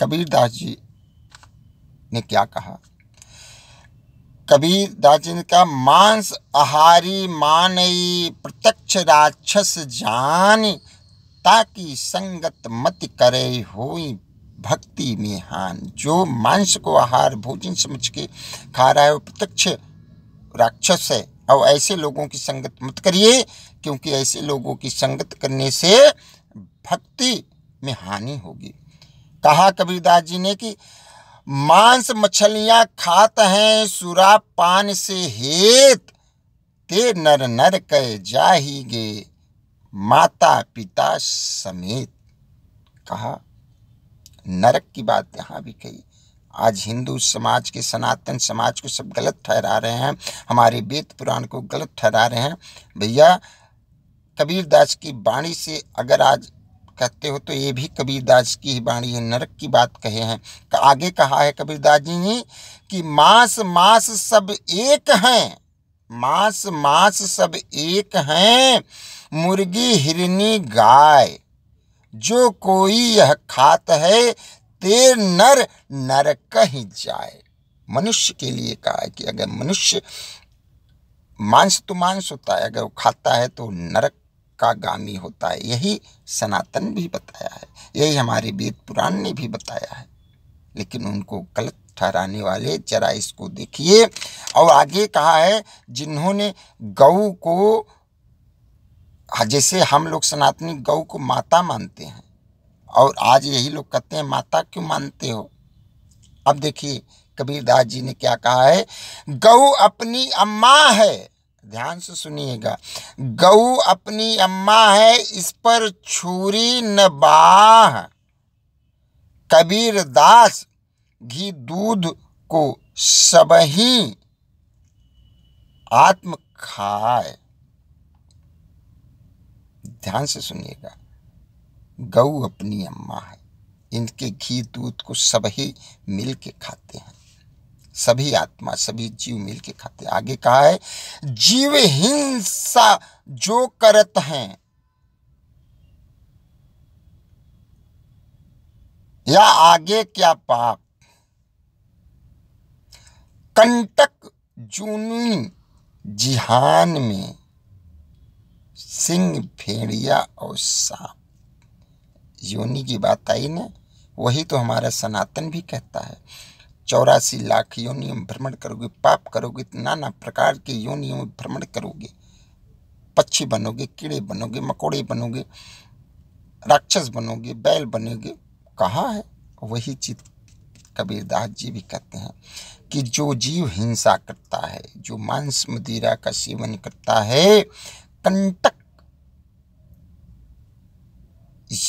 कबीरदास जी ने क्या कहा कबीर दास जी ने कहा मांस आहारी मानई प्रत्यक्ष राक्षस जान ताकि संगत मत करे होई भक्ति में हान जो मांस को आहार भोजन समझ के खा रहा है वो प्रत्यक्ष राक्षस है और ऐसे लोगों की संगत मत करिए क्योंकि ऐसे लोगों की संगत करने से भक्ति में हानि होगी कहा कबीरदास जी ने कि मांस मछलियां खात हैं सुरा पान से हेत ते नर नर कह जाहीगे माता पिता समेत कहा नरक की बात यहाँ भी कही आज हिंदू समाज के सनातन समाज को सब गलत ठहरा रहे हैं हमारे वेद पुराण को गलत ठहरा रहे हैं भैया कबीरदास की वाणी से अगर आज कहते हो तो ये भी कबीरदास की ही बाणी है नरक की बात कहे हैं आगे कहा है कबीरदास जी ने कि मांस मांस सब एक हैं मांस मांस सब एक हैं मुर्गी हिरनी गाय जो कोई यह खात है ते नर नर कहीं जाए मनुष्य के लिए कहा है कि अगर मनुष्य मांस तो मांस होता है अगर वो खाता है तो नरक का गामी होता है यही सनातन भी बताया है यही हमारे वेद पुराण ने भी बताया है लेकिन उनको गलत ठहराने वाले जरा इसको देखिए और आगे कहा है जिन्होंने गऊ को हाँ, जैसे हम लोग सनातनी गऊ को माता मानते हैं और आज यही लोग कहते हैं माता क्यों मानते हो अब देखिए कबीरदास जी ने क्या कहा है गऊ अपनी अम्मा है ध्यान से सुनिएगा गऊ अपनी अम्मा है इस पर छुरी न बाह कबीर दास घी दूध को सब ही आत्म खाए ध्यान से सुनिएगा गऊ अपनी अम्मा है इनके घी दूध को सब ही मिल के खाते हैं सभी आत्मा सभी जीव मिल के खाते आगे कहा है जीव हिंसा जो करत हैं या आगे क्या पाप कंटक जूनी जिहान में सिंह भेड़िया और सांप योनि की बात आई ना वही तो हमारा सनातन भी कहता है चौरासी लाख योनियों में भ्रमण करोगे पाप करोगे नाना प्रकार के योनियों में भ्रमण करोगे पक्षी बनोगे कीड़े बनोगे मकोड़े बनोगे राक्षस बनोगे बैल बनोगे कहा है वही चीज कबीरदास जी भी कहते हैं कि जो जीव हिंसा करता है जो मांस मदिरा का सेवन करता है कंटक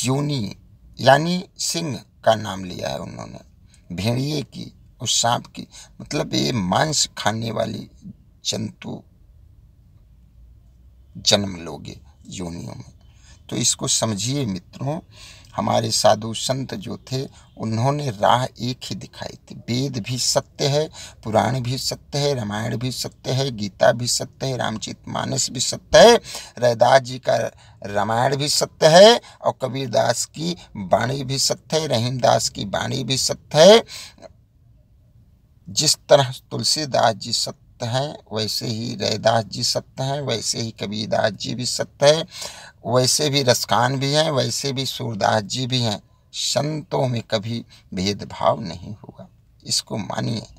योनि यानी सिंह का नाम लिया है उन्होंने भेड़िए की उस सांप की मतलब ये मांस खाने वाली जंतु जन्म लोगे योनियों में तो इसको समझिए मित्रों हमारे साधु संत जो थे उन्होंने राह एक ही दिखाई थी वेद भी सत्य है पुराण भी सत्य है रामायण भी सत्य है गीता भी सत्य है रामचित मानस भी सत्य है रैदास जी का रामायण भी सत्य है और कबीरदास की वाणी भी सत्य है रहीमदास की वाणी भी सत्य है जिस तरह तुलसीदास जी सत्य हैं वैसे ही रैदास जी सत्य हैं वैसे ही कबीरदास जी भी सत्य है वैसे भी रसकान भी हैं वैसे भी सूरदास जी भी हैं संतों में कभी भेदभाव नहीं हुआ इसको मानिए